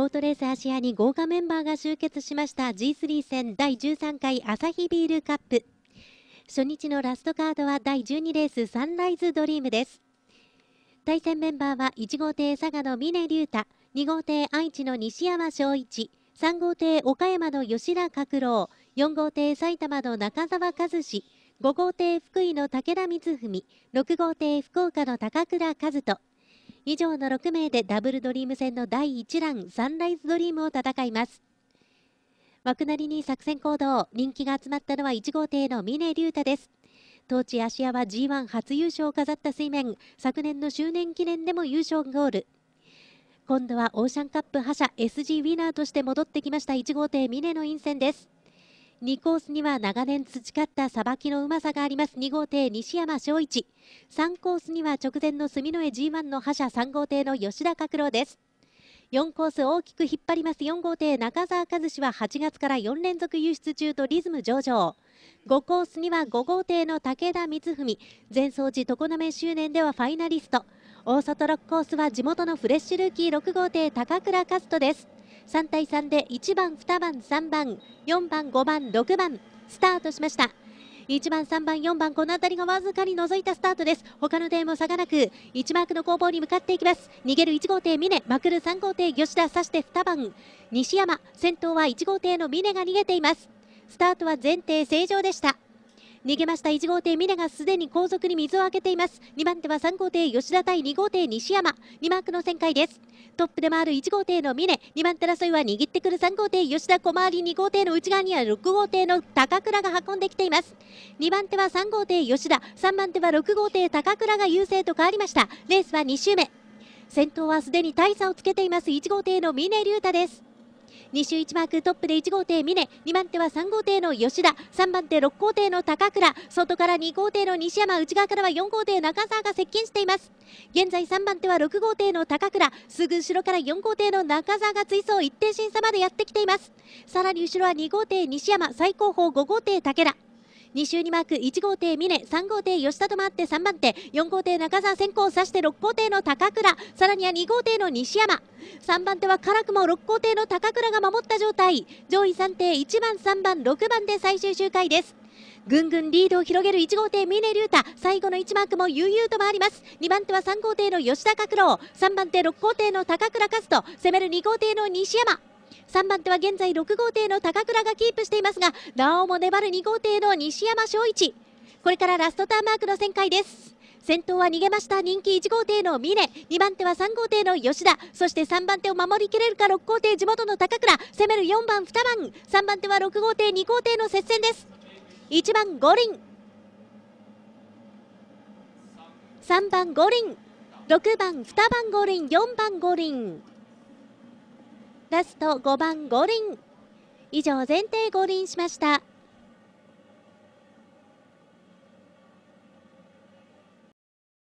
ボートレース芦屋に豪華メンバーが集結しました G3 戦第13回朝日ビールカップ初日のラストカードは第12レースサンライズドリームです対戦メンバーは1号艇佐賀の峰竜太2号艇愛知の西山翔一3号艇岡山の吉田角郎4号艇埼玉の中澤和志5号艇福井の武田光文6号艇福岡の高倉和人以上の6名でダブルドリーム戦の第1弾サンライズドリームを戦います枠なりに作戦行動人気が集まったのは1号艇の峰竜太です当地芦屋は G1 初優勝を飾った水面昨年の周年記念でも優勝ゴール今度はオーシャンカップ覇者 SG ウィナーとして戻ってきました1号艇峰の陰線です2コースには長年培ったさばきのうまさがあります2号艇西山翔一3コースには直前の住之江 G1 の覇者3号艇の吉田角郎です4コース大きく引っ張ります4号艇中澤和志は8月から4連続輸出中とリズム上々5コースには5号艇の武田光文前走時常滑周年ではファイナリスト大外6コースは地元のフレッシュルーキー6号艇高倉和人です3対3で1番、2番、3番、4番、5番、6番スタートしました。1番、3番、4番、この辺りがわずかに覗いたスタートです。他の点も差がなく、1マークの攻防に向かっていきます。逃げる1号艇、峰、まくる3号艇、吉田、そして2番、西山、先頭は1号艇の峰が逃げています。スタートは前提正常でした。逃げました1号艇峰がすでに後続に水をあけています2番手は3号艇吉田対2号艇西山2マークの旋回ですトップで回る1号艇の峰2番手争いは握ってくる3号艇吉田小回り2号艇の内側には6号艇の高倉が運んできています2番手は3号艇吉田3番手は6号艇高倉が優勢と変わりましたレースは2周目先頭はすでに大差をつけています1号艇の峰竜太です2周1マークトップで1号艇峰2番手は3号艇の吉田3番手6号艇の高倉外から2号艇の西山内側からは4号艇中澤が接近しています現在3番手は6号艇の高倉すぐ後ろから4号艇の中澤が追走一定審査までやってきていますさらに後ろは2号艇西山最高峰5号艇武田2周にマーク1号艇峰3号艇吉田と回って3番手4号艇中澤先行そして6号艇の高倉さらには2号艇の西山3番手は辛くも6号艇の高倉が守った状態上位3艇1番3番6番で最終周回ですぐんぐんリードを広げる1号艇峰竜太最後の1マークも悠々と回ります2番手は3号艇の吉田拓郎3番手6号艇の高倉和人攻める2号艇の西山3番手は現在6号艇の高倉がキープしていますがなおも粘る2号艇の西山翔一これからラストターンマークの旋回です先頭は逃げました人気1号艇の峰2番手は3号艇の吉田そして3番手を守りきれるか6号艇地元の高倉攻める4番2番3番手は6号艇2号艇の接戦です1番五輪3番五輪6番2番五輪4番五輪ラスト5番五輪以上前提五輪しました